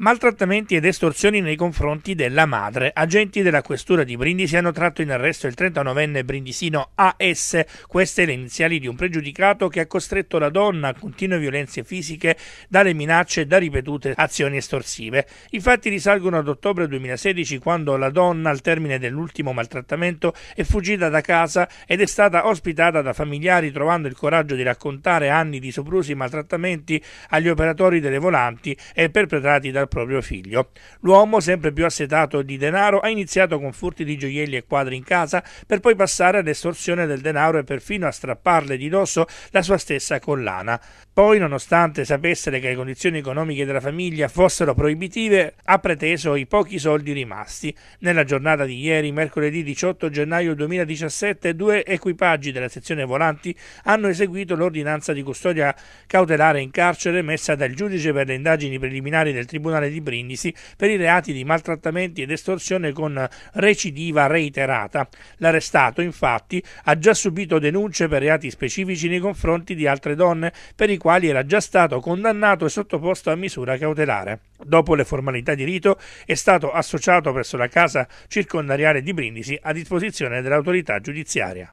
Maltrattamenti ed estorsioni nei confronti della madre. Agenti della questura di Brindisi hanno tratto in arresto il 39enne brindisino AS, queste le iniziali di un pregiudicato che ha costretto la donna a continue violenze fisiche dalle minacce e da ripetute azioni estorsive. I fatti risalgono ad ottobre 2016 quando la donna al termine dell'ultimo maltrattamento è fuggita da casa ed è stata ospitata da familiari trovando il coraggio di raccontare anni di soprusi e maltrattamenti agli operatori delle volanti e perpetrati dal proprio figlio. L'uomo, sempre più assetato di denaro, ha iniziato con furti di gioielli e quadri in casa, per poi passare all'estorsione del denaro e perfino a strapparle di dosso la sua stessa collana. Poi, nonostante sapesse che le condizioni economiche della famiglia fossero proibitive, ha preteso i pochi soldi rimasti. Nella giornata di ieri, mercoledì 18 gennaio 2017, due equipaggi della sezione volanti hanno eseguito l'ordinanza di custodia cautelare in carcere messa dal giudice per le indagini preliminari del Tribunale Tribunale di Brindisi per i reati di maltrattamenti ed estorsione con recidiva reiterata. L'arrestato, infatti, ha già subito denunce per reati specifici nei confronti di altre donne per i quali era già stato condannato e sottoposto a misura cautelare. Dopo le formalità di rito è stato associato presso la casa circondariale di Brindisi a disposizione dell'autorità giudiziaria.